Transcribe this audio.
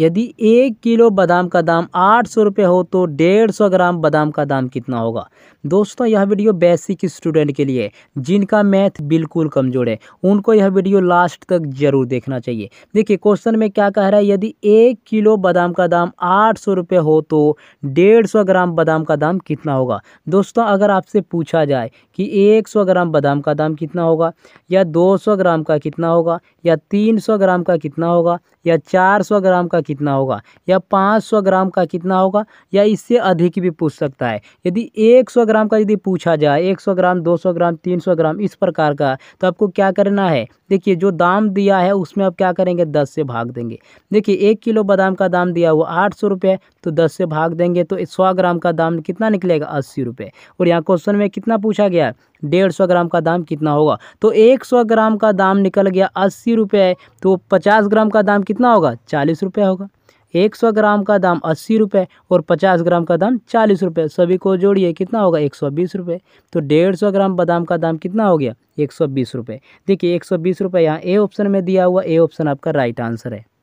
यदि एक किलो बादाम का दाम आठ सौ रुपये हो तो डेढ़ सौ ग्राम बादाम का दाम कितना होगा दोस्तों यह वीडियो बेसिक स्टूडेंट के लिए जिनका मैथ बिल्कुल कमज़ोर है उनको यह वीडियो लास्ट तक ज़रूर देखना चाहिए देखिए क्वेश्चन में क्या कह रहा है यदि एक किलो बादाम का दाम आठ सौ रुपये हो तो डेढ़ सौ ग्राम बादाम का दाम कितना होगा दोस्तों अगर आपसे पूछा जाए कि एक सौ ग्राम बादाम का दाम कितना होगा या दो सौ ग्राम का कितना होगा या तीन सौ ग्राम का कितना होगा या चार सौ ग्राम का कितना होगा या 500 ग्राम का कितना होगा या इससे अधिक भी पूछ सकता है यदि 100 ग्राम का यदि पूछा जाए 100 ग्राम 200 ग्राम 300 ग्राम इस प्रकार का तो आपको क्या करना है देखिए जो दाम दिया है उसमें आप क्या करेंगे दस से भाग देंगे देखिए एक किलो बादाम का दाम दिया हुआ आठ सौ रुपये तो दस से भाग देंगे तो सौ ग्राम का दाम कितना निकलेगा अस्सी रुपये और यहाँ क्वेश्चन में कितना पूछा गया डेढ़ सौ ग्राम का दाम कितना होगा तो एक सौ ग्राम का दाम निकल गया अस्सी रुपये तो पचास ग्राम का दाम कितना होगा चालीस रुपये होगा एक सौ ग्राम का दाम अस्सी रुपये और पचास ग्राम का दाम चालीस रुपये सभी को जोड़िए कितना होगा एक सौ बीस रुपये तो डेढ़ सौ ग्राम बादाम का दाम कितना हो गया एक सौ बीस रुपये देखिए एक सौ बीस रुपये यहाँ ए ऑप्शन में दिया हुआ ए ऑप्शन आपका राइट आंसर है